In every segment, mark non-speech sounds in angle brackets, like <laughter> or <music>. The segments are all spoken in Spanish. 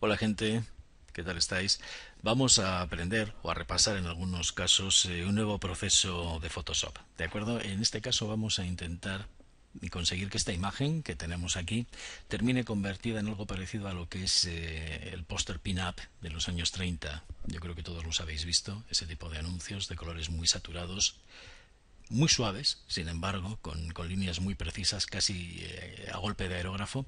Hola gente, ¿qué tal estáis? Vamos a aprender o a repasar en algunos casos eh, un nuevo proceso de Photoshop. ¿De acuerdo? En este caso vamos a intentar conseguir que esta imagen que tenemos aquí termine convertida en algo parecido a lo que es eh, el póster pin-up de los años 30. Yo creo que todos los habéis visto, ese tipo de anuncios de colores muy saturados muy suaves, sin embargo, con, con líneas muy precisas, casi eh, a golpe de aerógrafo.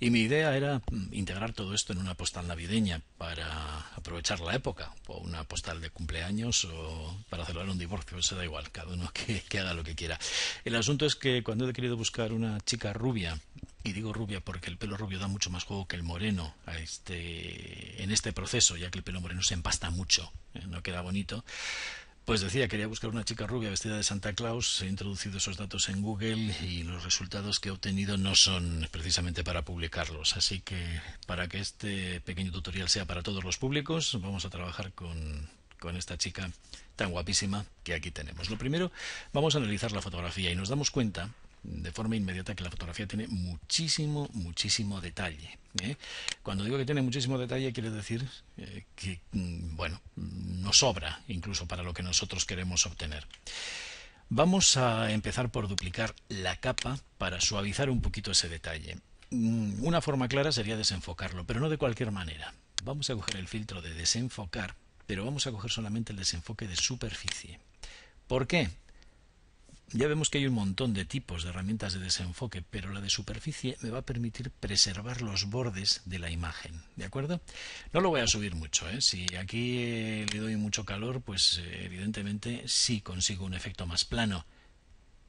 Y mi idea era mm, integrar todo esto en una postal navideña para aprovechar la época, o una postal de cumpleaños, o para celebrar un divorcio, se da igual, cada uno <laughs> que, haga lo que quiera. El asunto es que cuando he querido buscar una chica rubia, y digo rubia porque el pelo rubio da mucho más juego que el moreno este, en este proceso, ya que el pelo moreno se empasta mucho, eh, no queda bonito, pues decía, quería buscar una chica rubia vestida de Santa Claus, he introducido esos datos en Google y los resultados que he obtenido no son precisamente para publicarlos. Así que para que este pequeño tutorial sea para todos los públicos, vamos a trabajar con, con esta chica tan guapísima que aquí tenemos. Lo primero, vamos a analizar la fotografía y nos damos cuenta de forma inmediata que la fotografía tiene muchísimo, muchísimo detalle. ¿eh? Cuando digo que tiene muchísimo detalle, quiere decir eh, que, mm, bueno, nos sobra incluso para lo que nosotros queremos obtener. Vamos a empezar por duplicar la capa para suavizar un poquito ese detalle. Mm, una forma clara sería desenfocarlo, pero no de cualquier manera. Vamos a coger el filtro de desenfocar, pero vamos a coger solamente el desenfoque de superficie. ¿Por qué? Ya vemos que hay un montón de tipos de herramientas de desenfoque, pero la de superficie me va a permitir preservar los bordes de la imagen, ¿de acuerdo? No lo voy a subir mucho, ¿eh? si aquí le doy mucho calor, pues eh, evidentemente sí consigo un efecto más plano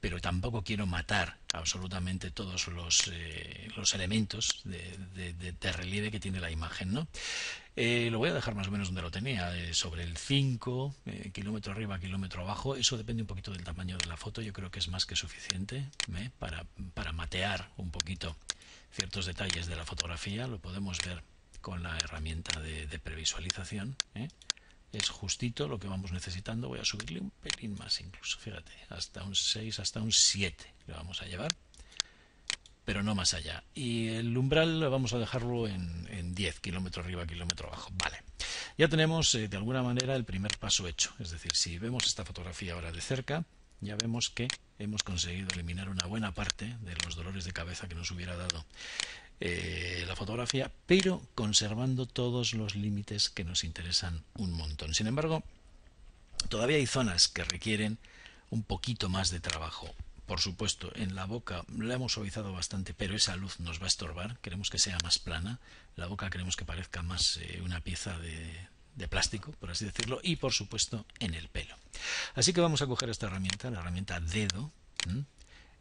pero tampoco quiero matar absolutamente todos los, eh, los elementos de, relieve que tiene la imagen. ¿no? Eh, lo voy a dejar más o menos donde lo tenía, eh, sobre el 5, kilómetro arriba, kilómetro abajo. Eso depende un poquito del tamaño de la foto. Yo creo que es más que suficiente para, para matear un poquito ciertos detalles de la fotografía. Lo podemos ver con la herramienta de, previsualización es justito lo que vamos necesitando. Voy a subirle un pelín más incluso, fíjate, hasta un 6, hasta un 7 le vamos a llevar, pero no más allá. Y el umbral lo vamos a dejarlo en, 10, kilómetro arriba, kilómetro abajo. Vale, ya tenemos eh, de alguna manera el primer paso hecho. Es decir, si vemos esta fotografía ahora de cerca, ya vemos que hemos conseguido eliminar una buena parte de los dolores de cabeza que nos hubiera dado eh, la fotografía, pero conservando todos los límites que nos interesan un montón. Sin embargo, todavía hay zonas que requieren un poquito más de trabajo. Por supuesto, en la boca la hemos suavizado bastante, pero esa luz nos va a estorbar. Queremos que sea más plana. La boca queremos que parezca más eh, una pieza de, plástico, por así decirlo, y por supuesto en el pelo. Así que vamos a coger esta herramienta, la herramienta dedo,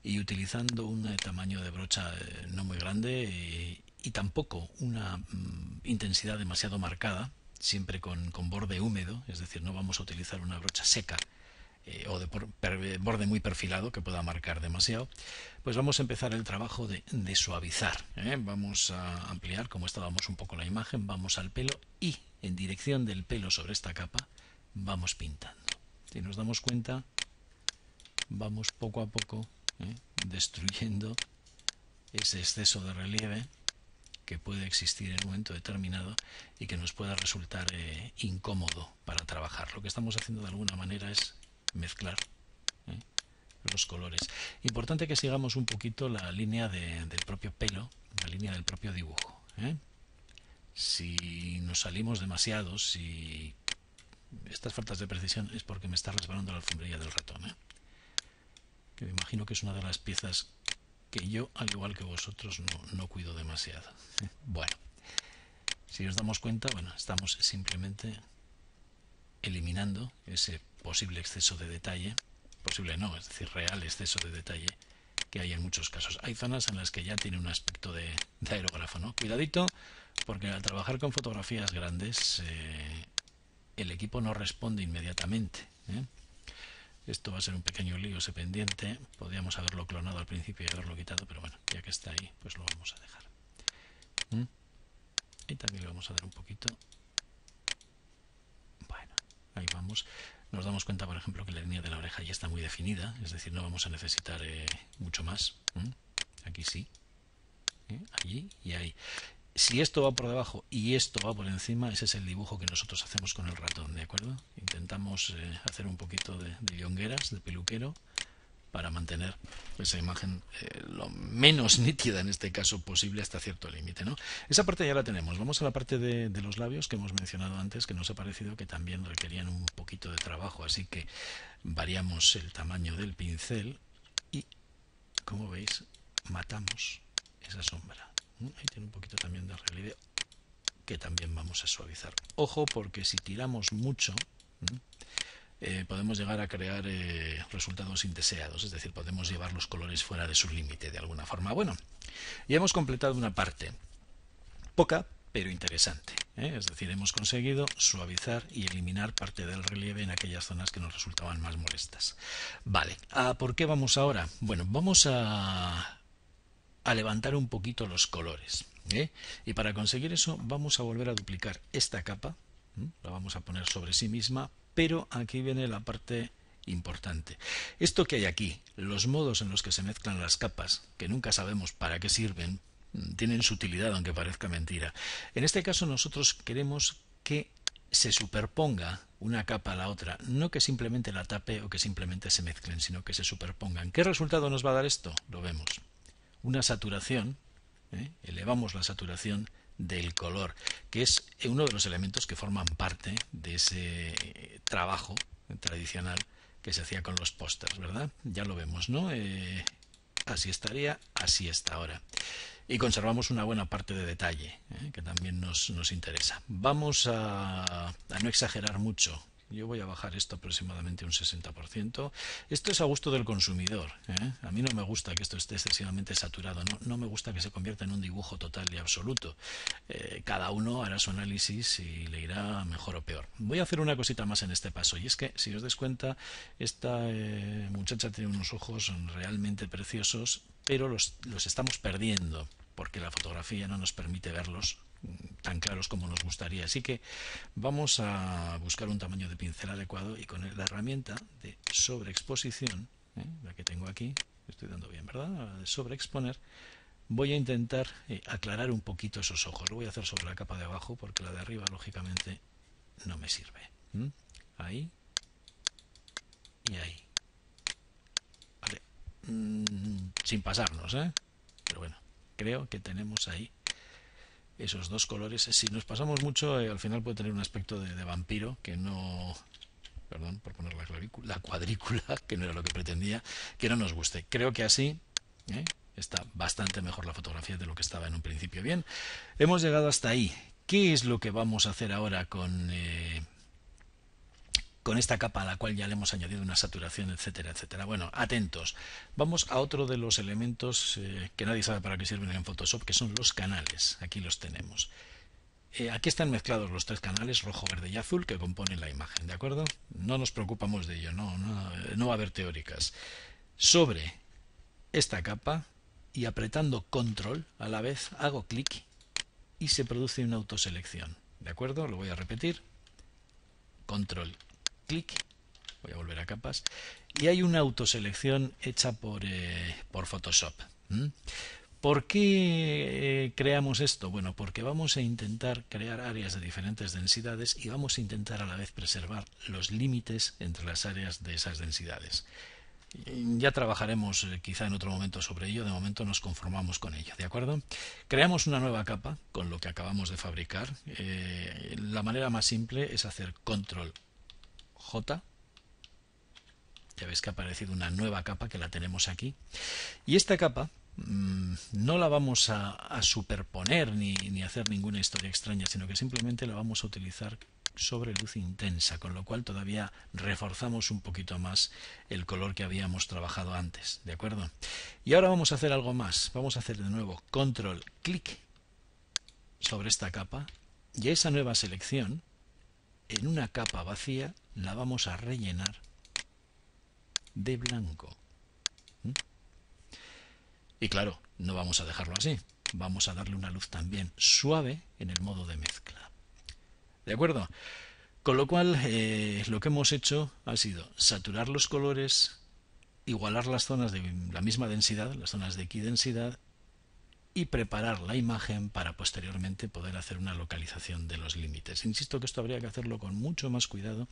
y utilizando un tamaño de brocha eh, no muy grande y tampoco una mm, intensidad demasiado marcada, siempre con, con, borde húmedo, es decir, no vamos a utilizar una brocha seca eh, o de eh, borde muy perfilado que pueda marcar demasiado, pues vamos a empezar el trabajo de, suavizar. Vamos a ampliar, como estábamos un poco la imagen, vamos al pelo y en dirección del pelo sobre esta capa vamos pintando. Si nos damos cuenta, vamos poco a poco ¿eh? destruyendo ese exceso de relieve que puede existir en un momento determinado y que nos pueda resultar eh, incómodo para trabajar. Lo que estamos haciendo de alguna manera es mezclar ¿eh? los colores. Importante que sigamos un poquito la línea del propio pelo, la línea del propio dibujo. Si nos salimos demasiado, si estas faltas de precisión es porque me está resbalando la alfombrilla del ratón que me imagino que es una de las piezas que yo, al igual que vosotros, no, cuido demasiado. <laughs> Bueno, si os damos cuenta, bueno, estamos simplemente eliminando ese posible exceso de detalle, posible no, es decir, real exceso de detalle que hay en muchos casos. Hay zonas en las que ya tiene un aspecto de, aerógrafo, ¿no? Cuidadito, porque al trabajar con fotografías grandes, eh, el equipo no responde inmediatamente. ¿eh? Esto va a ser un pequeño lío ese pendiente. Podríamos haberlo clonado al principio y haberlo quitado, pero bueno, ya que está ahí, pues lo vamos a dejar. ¿Mm? Y también le vamos a dar un poquito. Bueno, ahí vamos. Nos damos cuenta, por ejemplo, que la línea de la oreja ya está muy definida, es decir, no vamos a necesitar eh, mucho más. ¿Mm? Aquí sí, ¿Eh? allí y ahí si esto va por debajo y esto va por encima, ese es el dibujo que nosotros hacemos con el ratón, ¿de acuerdo? Intentamos eh, hacer un poquito de, de, de peluquero, para mantener esa imagen eh, lo menos <laughs> nítida en este caso posible hasta cierto límite, ¿no? Esa parte ya la tenemos. Vamos a la parte de los labios que hemos mencionado antes, que nos ha parecido que también requerían un poquito de trabajo, así que variamos el tamaño del pincel y, como veis, matamos esa sombra Ahí tiene un poquito también de relieve que también vamos a suavizar. Ojo porque si tiramos mucho eh, podemos llegar a crear eh, resultados indeseados, es decir, podemos llevar los colores fuera de su límite de alguna forma. Bueno, ya hemos completado una parte poca pero interesante. ¿eh? Es decir, hemos conseguido suavizar y eliminar parte del relieve en aquellas zonas que nos resultaban más molestas. Vale, ¿a ¿por qué vamos ahora? Bueno, vamos a a levantar un poquito los colores. ¿eh? Y para conseguir eso vamos a volver a duplicar esta capa, la vamos a poner sobre sí misma, pero aquí viene la parte importante. Esto que hay aquí, los modos en los que se mezclan las capas, que nunca sabemos para qué sirven, tienen su utilidad aunque parezca mentira. En este caso nosotros queremos que se superponga una capa a la otra, no que simplemente la tape o que simplemente se mezclen, sino que se superpongan. ¿Qué resultado nos va a dar esto? Lo vemos una saturación, ¿eh? elevamos la saturación del color, que es uno de los elementos que forman parte de ese trabajo tradicional que se hacía con los pósters, ¿verdad? Ya lo vemos, ¿no? Eh, así estaría, así está ahora. Y conservamos una buena parte de detalle, ¿eh? que también nos, interesa. Vamos a, a no exagerar mucho yo voy a bajar esto aproximadamente un 60%. Esto es a gusto del consumidor. ¿eh? A mí no me gusta que esto esté excesivamente saturado. No, me gusta que se convierta en un dibujo total y absoluto. Eh, cada uno hará su análisis y le irá mejor o peor. Voy a hacer una cosita más en este paso. Y es que, si os des cuenta, esta eh, muchacha tiene unos ojos realmente preciosos, pero los, los estamos perdiendo porque la fotografía no nos permite verlos tan claros como nos gustaría. Así que vamos a buscar un tamaño de pincel adecuado y con la herramienta de sobreexposición, ¿eh? la que tengo aquí, estoy dando bien, ¿verdad? De sobreexponer, voy a intentar eh, aclarar un poquito esos ojos. Lo voy a hacer sobre la capa de abajo porque la de arriba, lógicamente, no me sirve. Ahí y ahí. Mm, sin pasarnos, ¿eh? Pero bueno, creo que tenemos ahí esos dos colores. Si nos pasamos mucho, eh, al final puede tener un aspecto de, vampiro que no, perdón por poner la, cuadrícula, <laughs> que no era lo que pretendía, que no nos guste. Creo que así ¿eh? está bastante mejor la fotografía de lo que estaba en un principio. Bien, hemos llegado hasta ahí. ¿Qué es lo que vamos a hacer ahora con... Eh, con esta capa a la cual ya le hemos añadido una saturación, etcétera, etcétera. Bueno, atentos. Vamos a otro de los elementos eh, que nadie sabe para qué sirven en Photoshop, que son los canales. Aquí los tenemos. Eh, aquí están mezclados los tres canales, rojo, verde y azul, que componen la imagen, ¿de acuerdo? No nos preocupamos de ello, no, eh, no va a haber teóricas. Sobre esta capa y apretando control a la vez, hago clic y se produce una autoselección, ¿de acuerdo? Lo voy a repetir. Control clic, voy a volver a capas, y hay una autoselección hecha por, eh, Photoshop. ¿Mm? ¿Por qué eh, creamos esto? Bueno, porque vamos a intentar crear áreas de diferentes densidades y vamos a intentar a la vez preservar los límites entre las áreas de esas densidades. Ya trabajaremos eh, quizá en otro momento sobre ello, de momento nos conformamos con ello, ¿de acuerdo? Creamos una nueva capa con lo que acabamos de fabricar. la manera más simple es hacer control J. Ya veis que ha aparecido una nueva capa que la tenemos aquí. Y esta capa mm, no la vamos a, superponer ni, hacer ninguna historia extraña, sino que simplemente la vamos a utilizar sobre luz intensa, con lo cual todavía reforzamos un poquito más el color que habíamos trabajado antes, ¿de acuerdo? Y ahora vamos a hacer algo más, vamos a hacer de nuevo control clic sobre esta capa y esa nueva selección en una capa vacía la vamos a rellenar de blanco. ¿Mm? Y claro, no vamos a dejarlo así. Vamos a darle una luz también suave en el modo de mezcla. ¿De acuerdo? Con lo cual, eh, lo que hemos hecho ha sido saturar los colores, igualar las zonas de la misma densidad, las zonas de equidensidad, y preparar la imagen para posteriormente poder hacer una localización de los límites. Insisto que esto habría que hacerlo con mucho más cuidado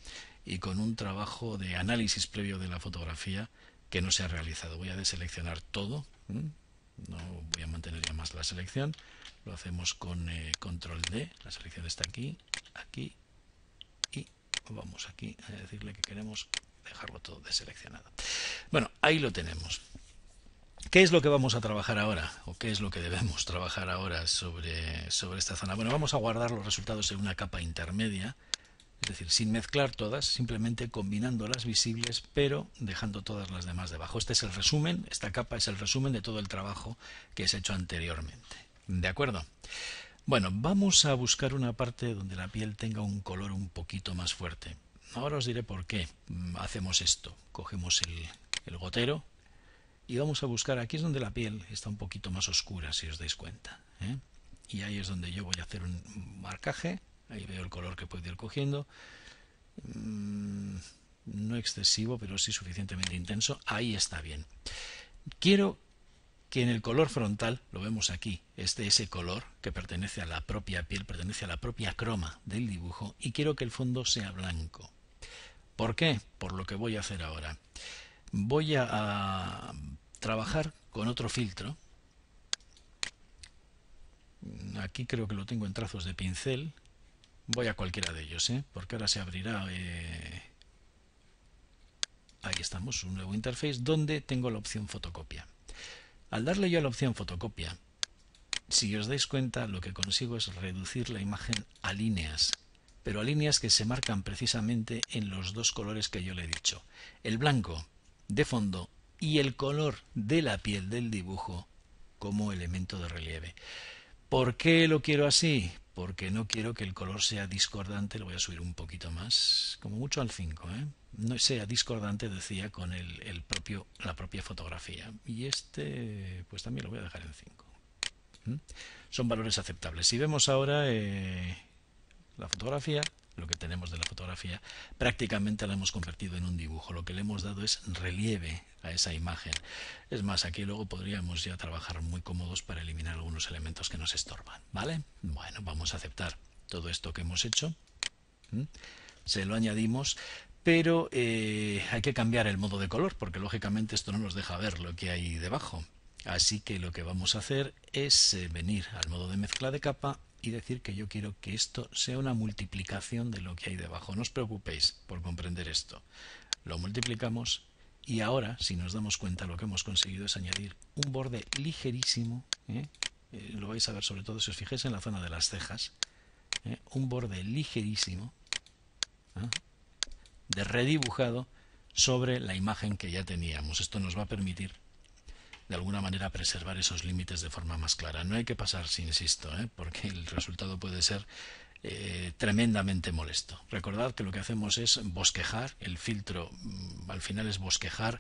y con un trabajo de análisis previo de la fotografía que no se ha realizado. Voy a deseleccionar todo, no voy a mantener ya más la selección, lo hacemos con eh, control D, la selección está aquí, aquí y vamos aquí a decirle que queremos dejarlo todo deseleccionado. Bueno, ahí lo tenemos. ¿Qué es lo que vamos a trabajar ahora? ¿O qué es lo que debemos <laughs> trabajar ahora sobre, sobre esta zona? Bueno, vamos a guardar los resultados en una capa intermedia, es decir, sin mezclar todas, simplemente combinando las visibles, pero dejando todas las demás debajo. Este es el resumen, esta capa es el resumen de todo el trabajo que se ha hecho anteriormente. ¿De acuerdo? Bueno, vamos a buscar una parte donde la piel tenga un color un poquito más fuerte. Ahora os diré por qué mm, hacemos esto. Cogemos el gotero, y vamos a buscar, aquí es donde la piel está un poquito más oscura si os dais cuenta ¿eh? y ahí es donde yo voy a hacer un marcaje, ahí veo el color que puedo ir cogiendo mm, no excesivo pero sí suficientemente intenso, ahí está bien quiero que en el color frontal, lo vemos aquí, este ese color que pertenece a la propia piel, pertenece a la propia croma del dibujo y quiero que el fondo sea blanco. ¿Por qué? Por lo que voy a hacer ahora. Voy a trabajar con otro filtro. Aquí creo que lo tengo en trazos de pincel. Voy a cualquiera de ellos, ¿eh? porque ahora se abrirá... Eh, ahí estamos, un nuevo interface donde tengo la opción fotocopia. Al darle yo a la opción fotocopia, si os dais cuenta, lo que consigo es reducir la imagen a líneas, pero a líneas que se marcan precisamente en los dos colores que yo le he dicho. El blanco de fondo y el color de la piel del dibujo como elemento de relieve. ¿Por qué lo quiero así? Porque no quiero que el color sea discordante, lo voy a subir un poquito más, como mucho al 5, ¿eh? no sea discordante, decía, con el, propio, la propia fotografía. Y este, pues también lo voy a dejar en 5. ¿Mm? Son valores aceptables. Si vemos ahora eh, la fotografía, lo que tenemos de la fotografía, prácticamente la hemos convertido en un dibujo. Lo que le hemos dado es relieve a esa imagen. Es más, aquí luego podríamos ya trabajar muy cómodos para eliminar algunos elementos que nos estorban. ¿Vale? Bueno, vamos a aceptar todo esto que hemos hecho. ¿Mm? Se lo añadimos, pero eh, hay que cambiar el modo de color porque lógicamente esto no nos deja ver lo que hay debajo. Así que lo que vamos a hacer es eh, venir al modo de mezcla de capa y decir que yo quiero que esto sea una multiplicación de lo que hay debajo. No os preocupéis por comprender esto. Lo multiplicamos y ahora, si nos damos cuenta, lo que hemos conseguido es añadir un borde ligerísimo, ¿eh? Eh, lo vais a ver sobre todo si os fijáis en la zona de las cejas, ¿eh? un borde ligerísimo de redibujado sobre la imagen que ya teníamos. Esto nos va a permitir de alguna manera preservar esos límites de forma más clara. No hay que pasar sin, insisto, ¿eh? porque el resultado puede ser eh, tremendamente molesto. Recordad que lo que hacemos es bosquejar, el filtro mm, al final es bosquejar,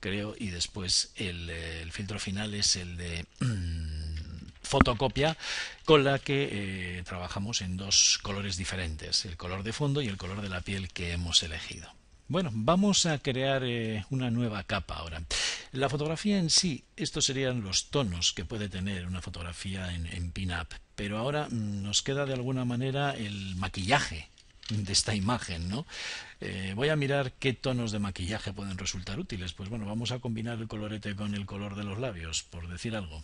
creo, y después el, eh, filtro final es el de mm, fotocopia con la que trabajamos en dos colores diferentes, el color de fondo y el color de la piel que hemos elegido. Bueno, vamos a crear eh, una nueva capa ahora. La fotografía en sí, estos serían los tonos que puede tener una fotografía en, pin-up, pero ahora mm, nos queda de alguna manera el maquillaje de esta imagen, ¿no? Eh, voy a mirar qué tonos de maquillaje pueden resultar útiles. Pues bueno, vamos a combinar el colorete con el color de los labios, por decir algo.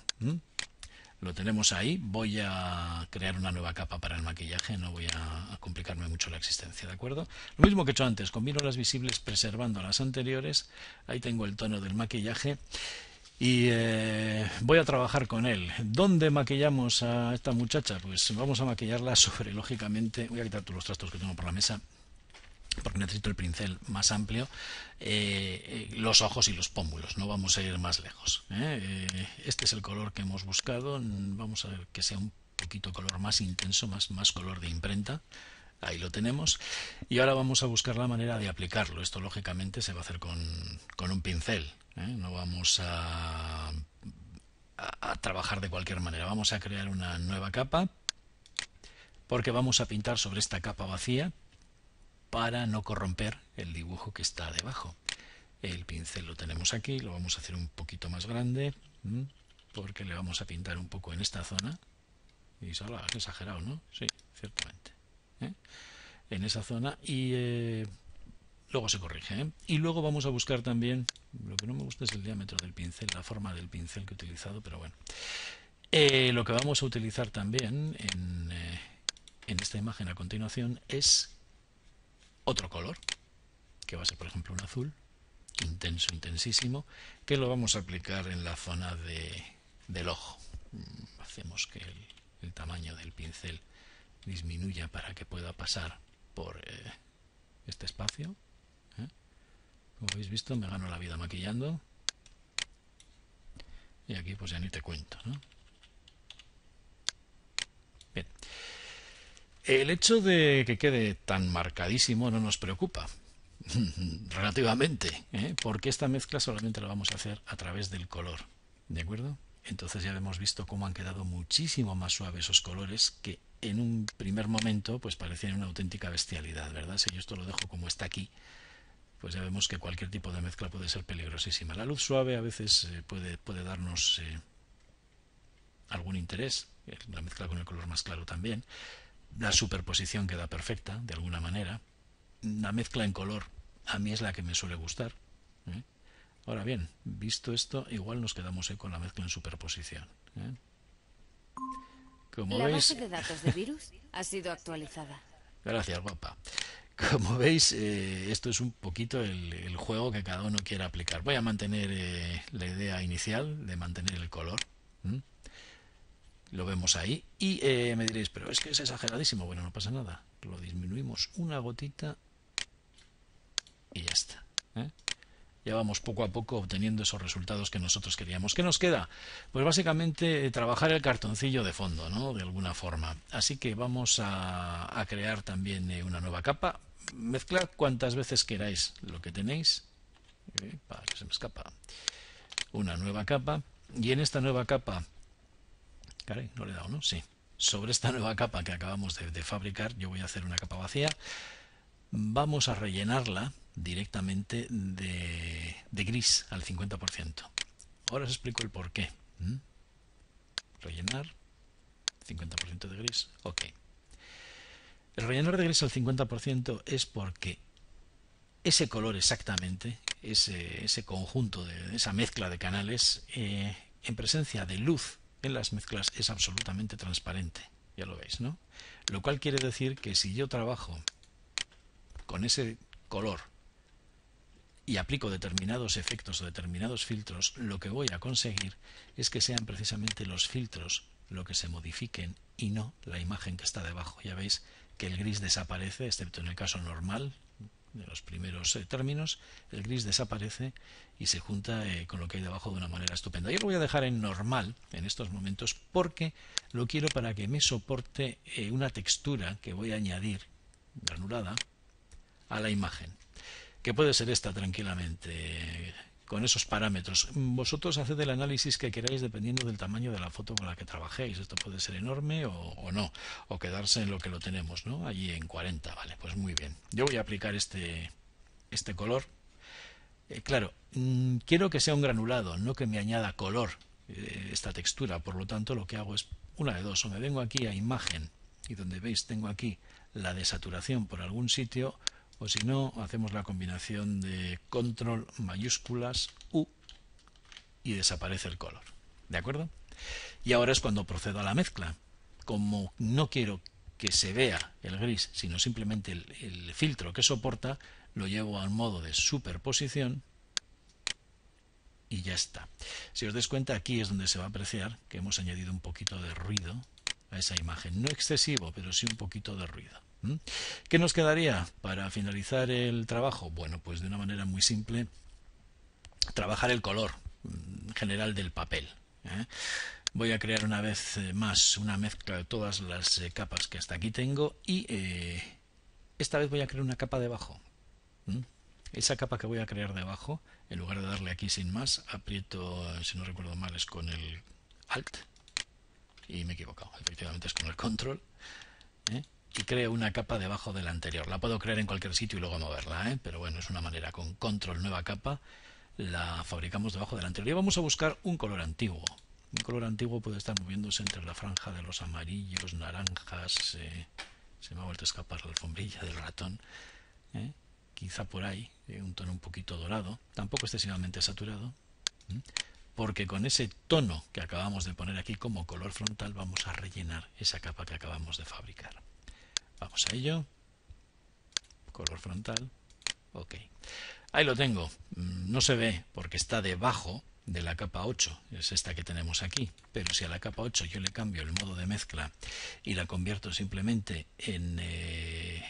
Lo tenemos ahí. Voy a crear una nueva capa para el maquillaje. No voy a complicarme mucho la existencia, ¿de acuerdo? Lo mismo que he hecho antes. Combino las visibles preservando las anteriores. Ahí tengo el tono del maquillaje y eh, voy a trabajar con él. ¿Dónde maquillamos a esta muchacha? Pues vamos a maquillarla <laughs> sobre, lógicamente, voy a quitar todos los trastos que tengo por la mesa, porque necesito el pincel más amplio, eh, eh, los ojos y los pómulos, no vamos a ir más lejos. ¿eh? Este es el color que hemos buscado, vamos a ver que sea un poquito color más intenso, más, color de imprenta, ahí lo tenemos, y ahora vamos a buscar la manera de aplicarlo, esto lógicamente se va a hacer con, un pincel, no vamos a, a trabajar de cualquier manera, vamos a crear una nueva capa, porque vamos a pintar sobre esta capa vacía, para no corromper el dibujo que está debajo. El pincel lo tenemos aquí, lo vamos a hacer un poquito más grande porque le vamos a pintar un poco en esta zona. Y lo has exagerado, ¿no? Sí, ciertamente. ¿eh? En esa zona y eh, luego se corrige. ¿eh? Y luego vamos a buscar también, lo que no me gusta es el diámetro del pincel, la forma del pincel que he utilizado, pero bueno. lo que vamos a utilizar también en esta imagen a continuación es otro color, que va a ser por ejemplo un azul, intenso, intensísimo, que lo vamos a aplicar en la zona de, del ojo. Mm, hacemos que el, tamaño del pincel disminuya para que pueda pasar por eh, este espacio. ¿eh? Como habéis visto, me gano la vida maquillando. Y aquí pues ya ni te cuento, ¿no? Bien. El hecho de que quede tan marcadísimo no nos preocupa, <laughs> relativamente, ¿eh? porque esta mezcla solamente la vamos a hacer a través del color, ¿de acuerdo? Entonces ya hemos visto cómo han quedado muchísimo más suaves esos colores que en un primer momento pues parecían una auténtica bestialidad, ¿verdad? Si yo esto lo dejo como está aquí, pues ya vemos que cualquier tipo de mezcla puede ser peligrosísima. La luz suave a veces eh, puede, puede darnos eh, algún interés, la mezcla con el color más claro también, la superposición queda perfecta, de alguna manera. La mezcla en color a mí es la que me suele gustar. ¿eh? Ahora bien, visto esto, igual nos quedamos ¿eh? con la mezcla en superposición. ¿eh? Como veis... virus ha sido actualizada. Gracias, guapa. Como veis, esto es un poquito el, juego que cada uno quiere aplicar. Voy a mantener la idea inicial de mantener el color. Lo vemos ahí. Y eh, me diréis, pero es que es exageradísimo. Bueno, no pasa nada. Lo disminuimos una gotita y ya está. ¿eh? ya vamos poco a poco obteniendo esos resultados que nosotros queríamos. ¿Qué nos queda? Pues básicamente eh, trabajar el cartoncillo de fondo, ¿no? De alguna forma. Así que vamos a, crear también una nueva capa. mezclar cuantas veces queráis lo que tenéis. Para que se me escapa. Una nueva capa. Y en esta nueva capa no le he Sí. Sobre esta nueva capa que acabamos de, fabricar, yo voy a hacer una capa vacía. Vamos a rellenarla directamente de, gris al 50%. Ahora os explico el por qué. Rellenar, 50% de gris, ok. El rellenar de gris al 50% es porque ese color exactamente, ese, ese conjunto, de, esa mezcla de canales, eh, en presencia de luz en las mezclas es absolutamente transparente. Ya lo veis, ¿no? Lo cual quiere decir que si yo trabajo con ese color y aplico determinados efectos o determinados filtros, lo que voy a conseguir es que sean precisamente los filtros lo que se modifiquen y no la imagen que está debajo. Ya veis que el gris desaparece, excepto en el caso normal, de los primeros eh, términos, el gris desaparece y se junta eh, con lo que hay debajo de una manera estupenda. Yo lo voy a dejar en normal en estos momentos porque lo quiero para que me soporte eh, una textura que voy a añadir granulada a la imagen, que puede ser esta tranquilamente con esos parámetros. Vosotros haced el análisis que queráis dependiendo del tamaño de la foto con la que trabajéis. Esto puede ser enorme o, no, o quedarse en lo que lo tenemos, ¿no? Allí en 40, vale, pues muy bien. Yo voy a aplicar este, este color. Eh, claro, mm, quiero que sea un granulado, no que me añada color eh, esta textura. Por lo tanto, lo que hago es una de dos. O me vengo aquí a imagen y donde veis tengo aquí la desaturación por algún sitio o si no, hacemos la combinación de control mayúsculas U y desaparece el color. ¿De acuerdo? Y ahora es cuando procedo a la mezcla. Como no quiero que se vea el gris, sino simplemente el, filtro que soporta, lo llevo al modo de superposición y ya está. Si os dais cuenta, aquí es donde se va a apreciar que hemos añadido un poquito de ruido a esa imagen. No excesivo, pero sí un poquito de ruido. ¿Mm? ¿Qué nos quedaría para finalizar el trabajo? Bueno, pues de una manera muy simple, trabajar el color mm, general del papel. ¿eh? Voy a crear una vez eh, más una mezcla de todas las eh, capas que hasta aquí tengo y esta vez voy a crear una capa debajo. ¿Mm? Esa capa que voy a crear debajo, en lugar de darle aquí sin más, aprieto, si no recuerdo mal, es con el Alt y me he equivocado. Efectivamente es con el Control y creo una capa debajo de la anterior. La puedo crear en cualquier sitio y luego moverla, ¿eh? pero bueno, es una manera. Con control nueva capa la fabricamos debajo de la anterior. Y vamos a buscar un color antiguo. Un color antiguo puede estar moviéndose entre la franja de los amarillos, naranjas. Eh, se me ha vuelto a escapar la alfombrilla del ratón. ¿eh? Quizá por ahí, eh, un tono un poquito dorado. Tampoco excesivamente saturado. Porque con ese tono que acabamos de poner aquí como color frontal vamos a rellenar esa capa que acabamos de fabricar. Vamos a ello. Color frontal. Ok. Ahí lo tengo. Mm, no se ve porque está debajo de la capa 8. Es esta que tenemos aquí. Pero si a la capa 8 yo le cambio el modo de mezcla y la convierto simplemente en eh,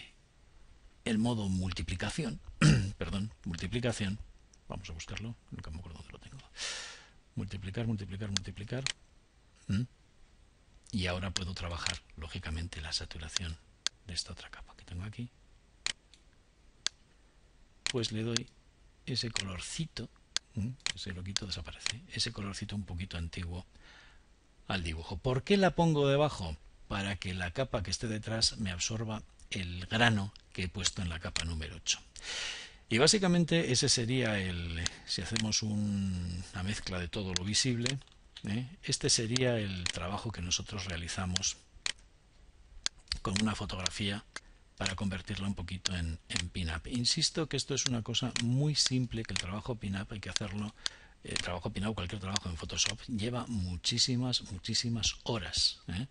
el modo multiplicación, <clears throat> perdón, multiplicación, vamos a buscarlo, nunca me acuerdo dónde lo tengo. Multiplicar, multiplicar, multiplicar. ¿Mm? Y ahora puedo trabajar, lógicamente, la saturación de esta otra capa que tengo aquí, pues le doy ese colorcito, ese loquito desaparece, ese colorcito un poquito antiguo al dibujo. ¿Por qué la pongo debajo? Para que la capa que esté detrás me absorba el grano que he puesto en la capa número 8. Y básicamente ese sería el, si hacemos una mezcla de todo lo visible, ¿eh? este sería el trabajo que nosotros realizamos con una fotografía para convertirla un poquito en, en pin-up. Insisto que esto es una cosa muy simple, que el trabajo pin-up hay que hacerlo, el eh, trabajo pin-up, cualquier trabajo en Photoshop, lleva muchísimas, muchísimas horas. ¿eh?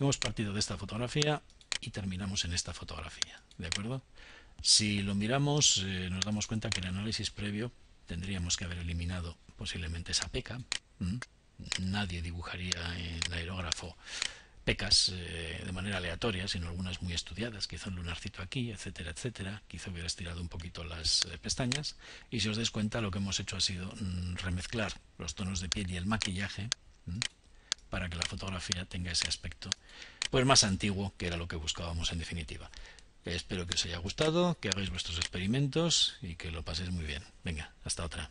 Hemos partido de esta fotografía y terminamos en esta fotografía, ¿de acuerdo? Si lo miramos, eh, nos damos cuenta que el análisis previo tendríamos que haber eliminado posiblemente esa peca. Nadie dibujaría en aerógrafo pecas eh, de manera aleatoria, sino algunas muy estudiadas, quizá un lunarcito aquí, etcétera, etcétera, quizá hubiera estirado un poquito las eh, pestañas, y si os des cuenta lo que hemos hecho ha sido mm, remezclar los tonos de piel y el maquillaje para que la fotografía tenga ese aspecto pues más antiguo que era lo que buscábamos en definitiva. Espero que os haya gustado, que hagáis vuestros experimentos y que lo paséis muy bien. Venga, hasta otra.